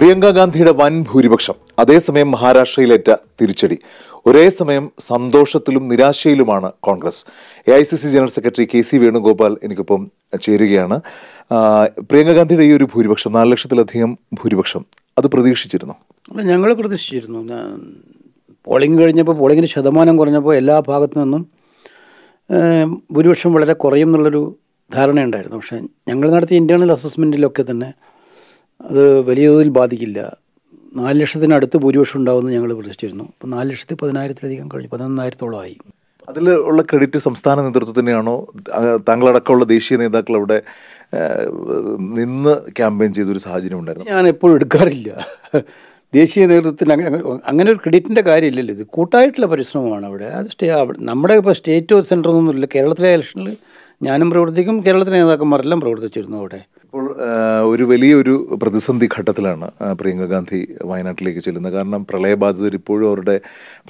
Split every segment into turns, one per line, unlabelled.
പ്രിയങ്ക ഗാന്ധിയുടെ വൻ ഭൂരിപക്ഷം അതേസമയം മഹാരാഷ്ട്രയിലേറ്റ തിരിച്ചടി ഒരേ സമയം സന്തോഷത്തിലും നിരാശയിലുമാണ് Congress A I C C general secretary K C Venugopal എനിക്കൊപ്പം ചേരുകയാണ് പ്രിയങ്ക ഗാന്ധിയുടെ ഈ ഒരു ഭൂരിപക്ഷം നാല് ലക്ഷത്തിലധികം ഭൂരിപക്ഷം അത് പ്രതീക്ഷിച്ചിരുന്നു
ഞങ്ങൾ പ്രതീക്ഷിച്ചിരുന്നു പോളിംഗ് കഴിഞ്ഞപ്പോൾ പോളിംഗിൻ്റെ ശതമാനം കുറഞ്ഞപ്പോൾ എല്ലാ ഭാഗത്തു നിന്നും ഭൂരിപക്ഷം വളരെ കുറയും എന്നുള്ളൊരു ധാരണയുണ്ടായിരുന്നു പക്ഷേ ഞങ്ങൾ നടത്തിയ ഇൻറ്റേണൽ അസസ്മെൻറ്റിലൊക്കെ തന്നെ അത് വലിയ തോതിൽ ബാധിക്കില്ല നാല് ലക്ഷത്തിനടുത്ത് ഭൂരിപക്ഷം ഉണ്ടാവുമെന്ന് ഞങ്ങൾ പ്രതീക്ഷിച്ചിരുന്നു അപ്പോൾ നാല് ലക്ഷത്തി പതിനായിരത്തിലധികം കഴിഞ്ഞു പതിനൊന്നായിരത്തോളമായി
അതിൽ ഉള്ള ക്രെഡിറ്റ് സംസ്ഥാന നേതൃത്വത്തിനെയാണോ താങ്കളടക്കമുള്ള ദേശീയ നേതാക്കൾ അവിടെ നിന്ന് ക്യാമ്പയിൻ ചെയ്തൊരു സാഹചര്യം ഉണ്ടായിരുന്നു
ഞാൻ എപ്പോഴും എടുക്കാറില്ല ദേശീയ നേതൃത്വത്തിൽ അങ്ങനെ അങ്ങനെ ഒരു ക്രെഡിറ്റിൻ്റെ കാര്യമില്ലല്ലോ ഇത് കൂട്ടായിട്ടുള്ള പരിശ്രമമാണ് അവിടെ അത് സ്റ്റേ നമ്മുടെ ഇപ്പോൾ സ്റ്റേറ്റ് സെൻറ്ററൊന്നുമില്ല കേരളത്തിലെ ഇലക്ഷനിൽ ഞാനും പ്രവർത്തിക്കും കേരളത്തിലെ നേതാക്കന്മാരെല്ലാം പ്രവർത്തിച്ചിരുന്നു അവിടെ
ഒരു വലിയൊരു പ്രതിസന്ധി ഘട്ടത്തിലാണ് പ്രിയങ്ക ഗാന്ധി വയനാട്ടിലേക്ക് ചെല്ലുന്നത് കാരണം പ്രളയബാധിതർ ഇപ്പോഴും അവരുടെ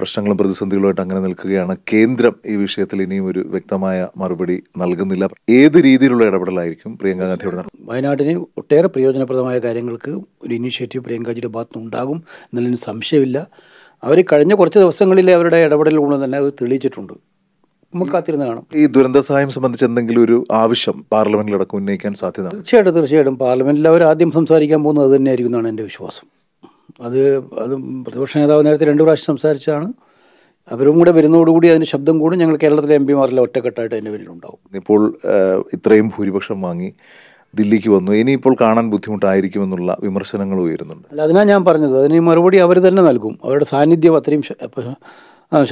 പ്രശ്നങ്ങളും പ്രതിസന്ധികളുമായിട്ട് അങ്ങനെ നിൽക്കുകയാണ് കേന്ദ്രം ഈ വിഷയത്തിൽ ഇനിയും ഒരു വ്യക്തമായ മറുപടി നൽകുന്നില്ല ഏത് രീതിയിലുള്ള ഇടപെടലായിരിക്കും പ്രിയങ്ക ഗാന്ധി അവിടെ
വയനാട്ടിന് ഒട്ടേറെ പ്രയോജനപ്രദമായ കാര്യങ്ങൾക്ക് ഒരു ഇനിഷ്യേറ്റീവ് പ്രിയങ്കാജിയുടെ ഭാഗത്തുനിന്ന് ഉണ്ടാകും എന്നതിന് സംശയമില്ല അവർ കഴിഞ്ഞ കുറച്ച് ദിവസങ്ങളിലെ അവരുടെ ഇടപെടൽ കൊണ്ട് തന്നെ അത് തെളിയിച്ചിട്ടുണ്ട് നമുക്ക് കാത്തിരുന്ന് കാണും
ഈ ദുരന്ത സഹായം സംബന്ധിച്ച് എന്തെങ്കിലും ഒരു ആവശ്യം അടക്കം ഉന്നയിക്കാൻ സാധ്യത
തീർച്ചയായിട്ടും തീർച്ചയായിട്ടും പാർലമെന്റിൽ അവർ ആദ്യം സംസാരിക്കാൻ പോകുന്നത് അത് തന്നെയായിരിക്കും എന്നാണ് എൻ്റെ വിശ്വാസം അത് അത് പ്രതിപക്ഷ നേതാവ് നേരത്തെ രണ്ടു പ്രാവശ്യം സംസാരിച്ചാണ് അവരും കൂടെ വരുന്നതോടുകൂടി അതിൻ്റെ ശബ്ദം കൂടി ഞങ്ങൾ കേരളത്തിലെ എം പിമാരിലെ ഒറ്റക്കെട്ടായിട്ട് അതിൻ്റെ പേരിലുണ്ടാവും
ഇപ്പോൾ ഇത്രയും ഭൂരിപക്ഷം വാങ്ങി ദില്ലിക്ക് വന്നു ഇനിയിപ്പോൾ കാണാൻ ബുദ്ധിമുട്ടായിരിക്കുമെന്നുള്ള വിമർശനങ്ങൾ
ഉയരുന്നുണ്ട് അല്ല അതിനാണ് ഞാൻ പറഞ്ഞത് അതിന് മറുപടി അവർ തന്നെ നൽകും അവരുടെ സാന്നിധ്യം അത്രയും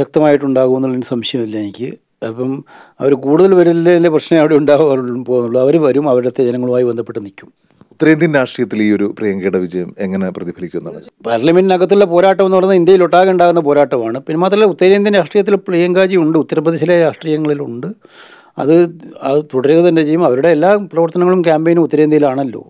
ശക്തമായിട്ടുണ്ടാകുമെന്നുള്ള സംശയമില്ല എനിക്ക് അപ്പം അവർ കൂടുതൽ വരില്ലേ പ്രശ്നം അവിടെ ഉണ്ടാകാറുള്ളൂ പോകുന്നുള്ളൂ അവർ വരും അവിടുത്തെ ജനങ്ങളുമായി ബന്ധപ്പെട്ട് നിൽക്കും
ഉത്തരേന്ത്യൻ രാഷ്ട്രീയത്തിൽ ഈ ഒരു പ്രിയങ്കയുടെ വിജയം എങ്ങനെ പ്രതിഫലിക്കുന്നു
പാർലമെന്റിനകത്തുള്ള പോരാട്ടം എന്ന് പറയുന്നത് ഇന്ത്യയിൽ ഒട്ടാകെ ഉണ്ടാകുന്ന പോരാട്ടമാണ് പിന്നെ മാത്രമല്ല ഉത്തരേന്ത്യൻ രാഷ്ട്രീയത്തിൽ പ്രിയങ്കാജി ഉണ്ട് ഉത്തർപ്രദേശിലെ രാഷ്ട്രീയങ്ങളിലുണ്ട് അത് അത് തുടരുക തന്നെ ചെയ്യും അവരുടെ എല്ലാ പ്രവർത്തനങ്ങളും ക്യാമ്പയിനും ഉത്തരേന്ത്യയിലാണല്ലോ